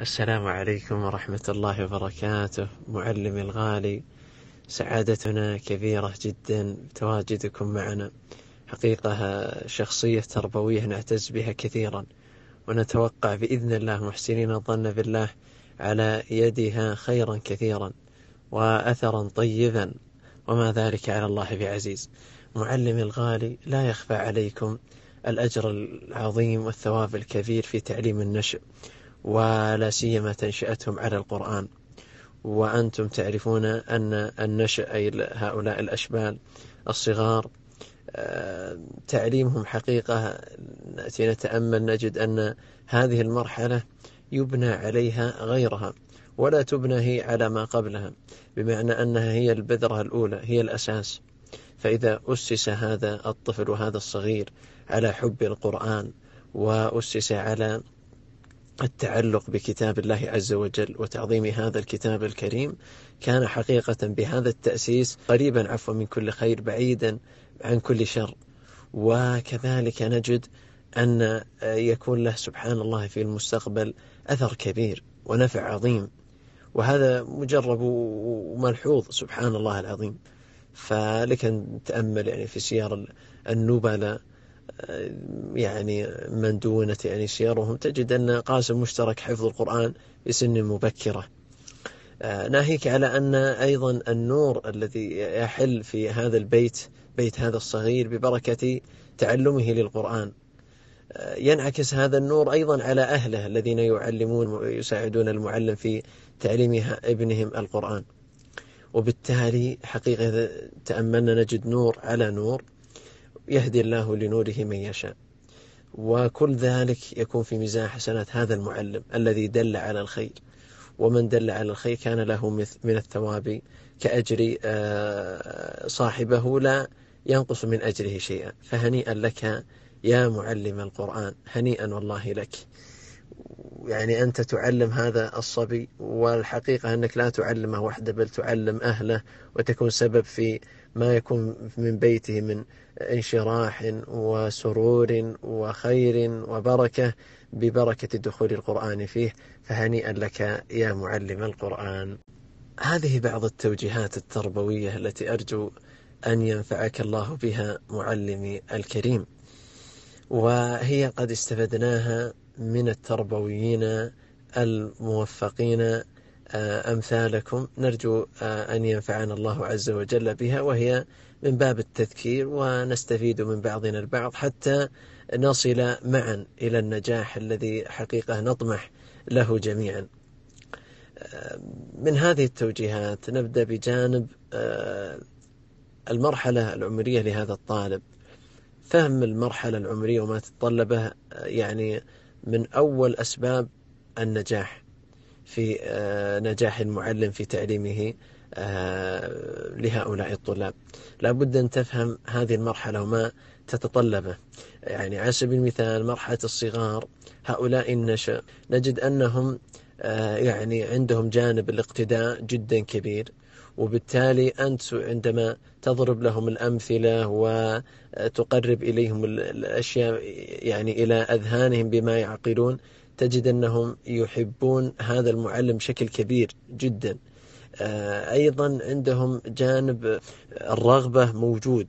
السلام عليكم ورحمة الله وبركاته معلمي الغالي سعادتنا كبيرة جدا تواجدكم معنا حقيقة شخصية تربوية نعتز بها كثيرا ونتوقع بإذن الله محسنين الظن بالله على يدها خيرا كثيرا وأثرا طيبا وما ذلك على الله بعزيز معلمي الغالي لا يخفى عليكم الأجر العظيم والثواب الكبير في تعليم النشء ولا سيما تنشئتهم على القرآن وأنتم تعرفون أن النشأ أي هؤلاء الأشبال الصغار آه، تعليمهم حقيقة نأتي نتأمل نجد أن هذه المرحلة يبنى عليها غيرها ولا تبنى هي على ما قبلها بمعنى أنها هي البذرة الأولى هي الأساس فإذا أسس هذا الطفل وهذا الصغير على حب القرآن وأسس على التعلق بكتاب الله عز وجل وتعظيم هذا الكتاب الكريم كان حقيقة بهذا التأسيس قريبا عفوا من كل خير بعيدا عن كل شر وكذلك نجد أن يكون له سبحان الله في المستقبل أثر كبير ونفع عظيم وهذا مجرب وملحوظ سبحان الله العظيم فلك أن تأمل يعني في سيار النبلاء يعني من دونة يعني سيرهم تجد أن قاسم مشترك حفظ القرآن بسن مبكرة آه، ناهيك على أن أيضا النور الذي يحل في هذا البيت بيت هذا الصغير ببركة تعلمه للقرآن آه، ينعكس هذا النور أيضا على أهله الذين يعلمون يساعدون المعلم في تعليم ابنهم القرآن وبالتالي حقيقة تأملنا نجد نور على نور يهدي الله لنوره من يشاء وكل ذلك يكون في ميزان حسنات هذا المعلم الذي دل على الخير ومن دل على الخير كان له من الثواب كأجر آه، صاحبه لا ينقص من أجره شيئا فهنيئا لك يا معلم القرآن هنيئا والله لك يعني أنت تعلم هذا الصبي والحقيقة أنك لا تعلمه وحده بل تعلم أهله وتكون سبب في ما يكون من بيته من انشراح وسرور وخير وبركة ببركة دخول القرآن فيه فهنيئا لك يا معلم القرآن هذه بعض التوجيهات التربوية التي أرجو أن ينفعك الله بها معلمي الكريم وهي قد استفدناها من التربويين الموفقين آه، أمثالكم نرجو آه، أن ينفعنا الله عز وجل بها وهي من باب التذكير ونستفيد من بعضنا البعض حتى نصل معا إلى النجاح الذي حقيقة نطمح له جميعا آه، من هذه التوجيهات نبدأ بجانب المرحلة العمرية لهذا الطالب فهم المرحلة العمرية وما تتطلبه يعني من أول أسباب النجاح في آه، نجاح المعلم في تعليمه آه، لهؤلاء الطلاب لا بد أن تفهم هذه المرحلة وما تتطلبه يعني على سبيل المثال مرحلة الصغار هؤلاء النشأ نجد أنهم آه، يعني عندهم جانب الاقتداء جدا كبير وبالتالي أنت عندما تضرب لهم الأمثلة وتقرب إليهم الأشياء يعني إلى أذهانهم بما يعقلون تجد أنهم يحبون هذا المعلم بشكل كبير جدا آه، أيضا عندهم جانب آه، الرغبة موجود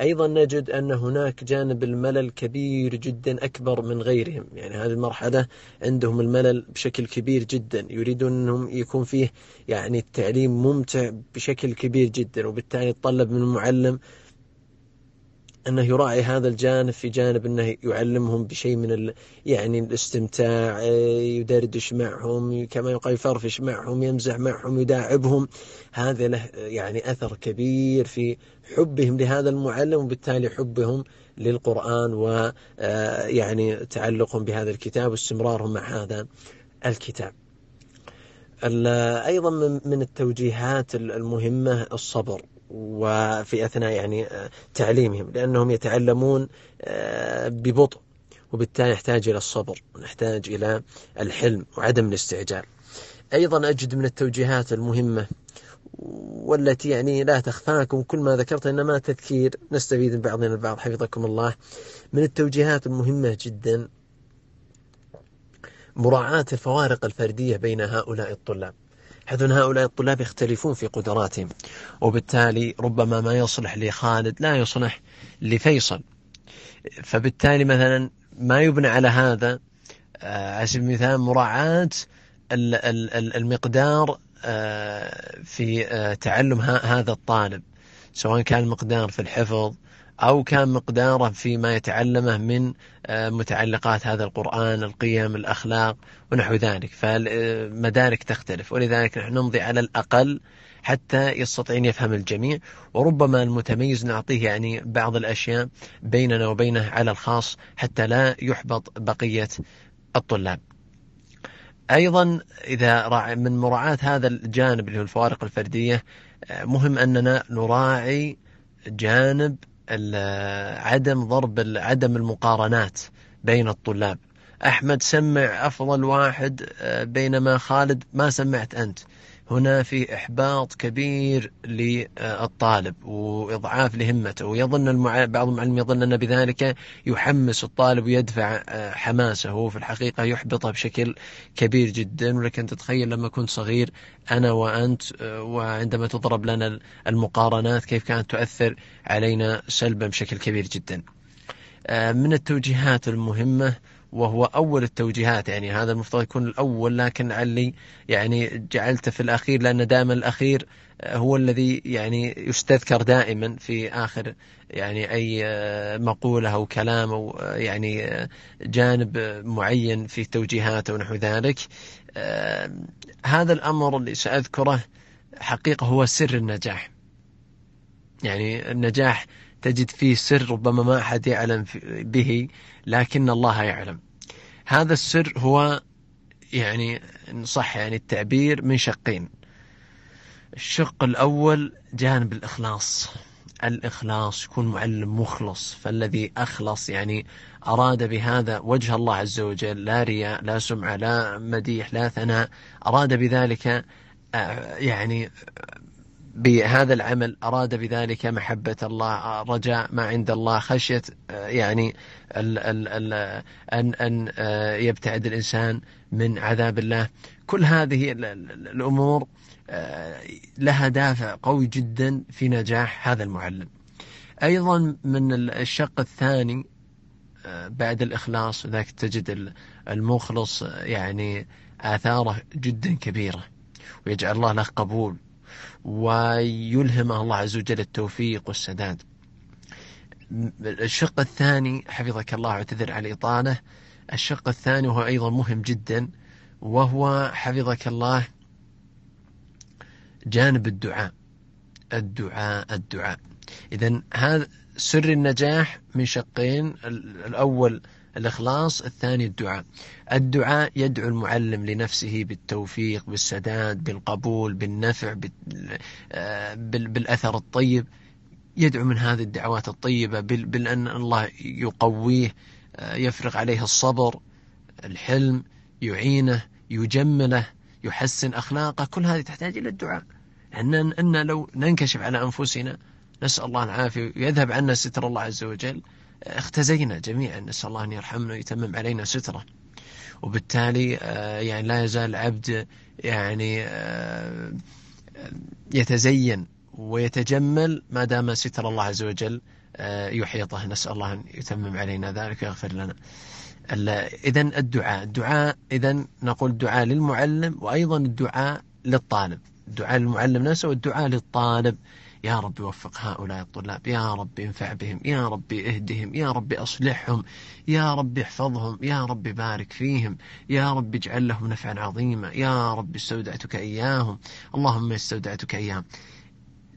أيضا نجد أن هناك جانب الملل كبير جدا أكبر من غيرهم يعني هذه المرحلة عندهم الملل بشكل كبير جدا يريدون أنهم يكون فيه يعني التعليم ممتع بشكل كبير جدا وبالتالي يتطلب من المعلم أنه يراعي هذا الجانب في جانب أنه يعلمهم بشيء من ال... يعني الاستمتاع آه، يدردش معهم كما يقال يفرفش معهم يمزح معهم يداعبهم هذا له آه، يعني أثر كبير في حبهم لهذا المعلم وبالتالي حبهم للقرآن و آه، يعني تعلقهم بهذا الكتاب واستمرارهم مع هذا الكتاب أيضا من التوجيهات المهمة الصبر وفي أثناء يعني آه، تعليمهم لأنهم يتعلمون آه، ببطء وبالتالي نحتاج إلى الصبر ونحتاج إلى الحلم وعدم الاستعجال أيضا أجد من التوجيهات المهمة والتي يعني لا تخفاكم كل ما ذكرت إنما تذكير نستفيد من بعضنا البعض حفظكم الله من التوجيهات المهمة جدا مراعاة الفوارق الفردية بين هؤلاء الطلاب حيث أن هؤلاء الطلاب يختلفون في قدراتهم وبالتالي ربما ما يصلح لخالد لا يصلح لفيصل فبالتالي مثلا ما يبنى على هذا آه، على سبيل المثال مراعاة المقدار آه، في آه، تعلم هذا الطالب سواء كان المقدار في الحفظ أو كان مقداره فيما يتعلمه من آه، متعلقات هذا القرآن القيم الأخلاق ونحو ذلك فالمدارك تختلف ولذلك نحن نمضي على الأقل حتى يستطيع أن يفهم الجميع وربما المتميز نعطيه يعني بعض الأشياء بيننا وبينه على الخاص حتى لا يحبط بقية الطلاب أيضا إذا من مراعاة هذا الجانب اللي هو الفوارق الفردية آه، مهم أننا نراعي جانب عدم ضرب عدم المقارنات بين الطلاب أحمد سمع أفضل واحد آه، بينما خالد ما سمعت أنت هنا في إحباط كبير للطالب وإضعاف لهمته ويظن بعض المعلم يظن أن بذلك يحمس الطالب ويدفع آه، حماسه في الحقيقة يحبطه بشكل كبير جدا ولكن تتخيل لما كنت صغير أنا وأنت آه، وعندما تضرب لنا المقارنات كيف كانت تؤثر علينا سلبا بشكل كبير جدا آه، من التوجيهات المهمة وهو أول التوجيهات يعني هذا المفترض يكون الأول لكن علي يعني جعلته في الأخير لأن دائما الأخير آه، هو الذي يعني يستذكر دائما في آخر يعني أي آه، مقولة أو كلام أو آه، يعني جانب معين في توجيهاته ونحو ذلك هذا الأمر اللي سأذكره حقيقة هو سر النجاح يعني النجاح تجد فيه سر ربما ما أحد يعلم به لكن الله يعلم هذا السر هو يعني صح يعني التعبير من شقين الشق الأول جانب الإخلاص الإخلاص يكون معلم مخلص فالذي أخلص يعني أراد بهذا وجه الله عز وجل لا رياء لا سمعة لا مديح لا ثناء أراد بذلك آه، يعني بهذا العمل أراد بذلك محبة الله رجاء ما عند الله خشية آه، يعني الـ الـ الـ أن, أن آه، يبتعد الإنسان من عذاب الله كل هذه الأمور آه، لها دافع قوي جدا في نجاح هذا المعلم أيضا من الشق الثاني بعد الإخلاص ذاك تجد المخلص يعني آثاره جدا كبيرة ويجعل الله له قبول ويلهمه الله عز وجل التوفيق والسداد الشق الثاني حفظك الله واعتذر على الإطالة الشق الثاني وهو أيضا مهم جدا وهو حفظك الله جانب الدعاء الدعاء الدعاء إذا هذا سر النجاح من شقين الأول الإخلاص الثاني الدعاء الدعاء يدعو المعلم لنفسه بالتوفيق بالسداد بالقبول بالنفع بالأثر الطيب يدعو من هذه الدعوات الطيبة بأن الله يقويه يفرغ عليه الصبر الحلم يعينه يجمله يحسن أخلاقه كل هذه تحتاج إلى الدعاء أن لو ننكشف على أنفسنا نسأل الله العافية ويذهب عنا ستر الله عز وجل اختزينا جميعا نسأل الله أن يرحمنا ويتمم علينا ستره وبالتالي آه، يعني لا يزال العبد يعني آه، يتزين ويتجمل ما دام ستر الله عز وجل آه، يحيطه نسأل الله أن يتمم علينا ذلك ويغفر لنا إذا الدعاء الدعاء إذا نقول الدعاء للمعلم وأيضا الدعاء للطالب الدعاء للمعلم نفسه والدعاء للطالب يا رب وفق هؤلاء الطلاب يا رب انفع بهم يا رب اهدهم يا رب أصلحهم يا رب احفظهم يا رب بارك فيهم يا رب اجعل لهم نفعا عظيما يا رب استودعتك إياهم اللهم استودعتك إياهم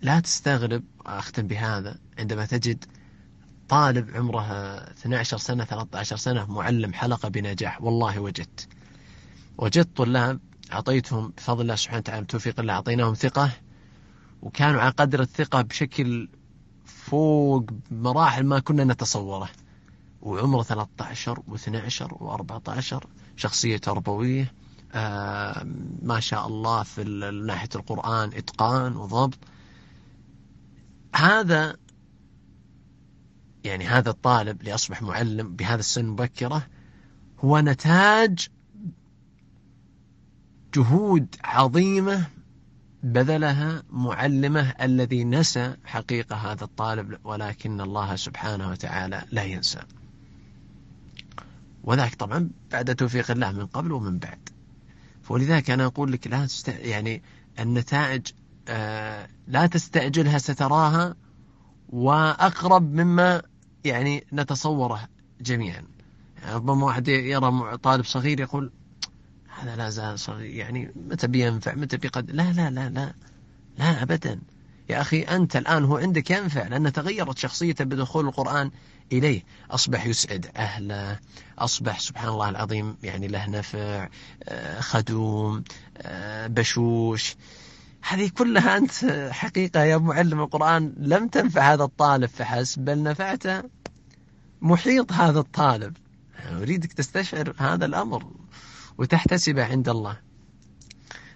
لا تستغرب أختم بهذا عندما تجد طالب عمره 12 سنة 13 سنة معلم حلقة بنجاح والله وجدت وجدت طلاب أعطيتهم بفضل الله سبحانه وتعالى توفيق الله أعطيناهم ثقة وكانوا على قدر الثقة بشكل فوق مراحل ما كنا نتصوره وعمره 13 و12 و14 شخصية تربوية آه ما شاء الله في ناحية القرآن إتقان وضبط هذا يعني هذا الطالب اللي أصبح معلم بهذا السن مبكرة هو نتاج جهود عظيمة بذلها معلمه الذي نسى حقيقة هذا الطالب ولكن الله سبحانه وتعالى لا ينسى وذاك طبعا بعد توفيق الله من قبل ومن بعد ولذلك أنا أقول لك لا تست... يعني النتائج آه، لا تستعجلها ستراها وأقرب مما يعني نتصوره جميعا يعني ربما يعني واحد يرى طالب صغير يقول هذا لا زال صغير يعني متى بينفع متى بيقد لا لا لا لا لا أبدا يا أخي أنت الآن هو عندك ينفع لأنه تغيرت شخصيته بدخول القرآن إليه أصبح يسعد أهله أصبح سبحان الله العظيم يعني له نفع آه، خدوم آه، بشوش هذه كلها أنت حقيقة يا معلم القرآن لم تنفع هذا الطالب فحسب بل نفعت محيط هذا الطالب أريدك تستشعر هذا الأمر وتحتسبه عند الله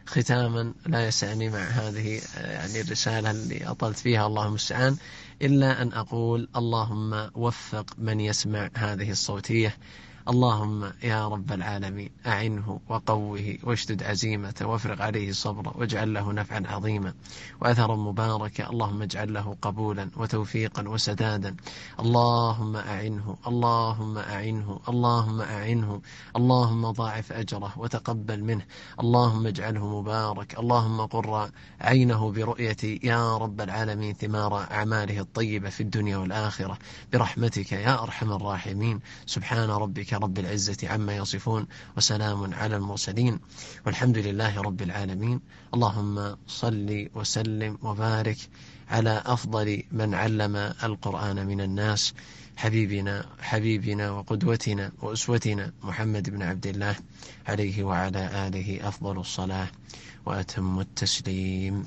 ختاما لا يسعني مع هذه يعني الرسالة اللي أطلت فيها اللهم المستعان إلا أن أقول اللهم وفق من يسمع هذه الصوتية اللهم يا رب العالمين أعنه وقوه واشدد عزيمته وافرغ عليه صبره واجعل له نفعا عظيما وأثرا مباركا اللهم اجعل له قبولا وتوفيقا وسدادا اللهم أعنه اللهم أعنه اللهم أعنه اللهم ضاعف أجره وتقبل منه اللهم اجعله مبارك اللهم قر عينه برؤية يا رب العالمين ثمار أعماله الطيبة في الدنيا والآخرة برحمتك يا أرحم الراحمين سبحان ربك رب العزة عما يصفون وسلام على المرسلين والحمد لله رب العالمين اللهم صل وسلم وبارك على أفضل من علم القرآن من الناس حبيبنا حبيبنا وقدوتنا وأسوتنا محمد بن عبد الله عليه وعلى آله أفضل الصلاة وأتم التسليم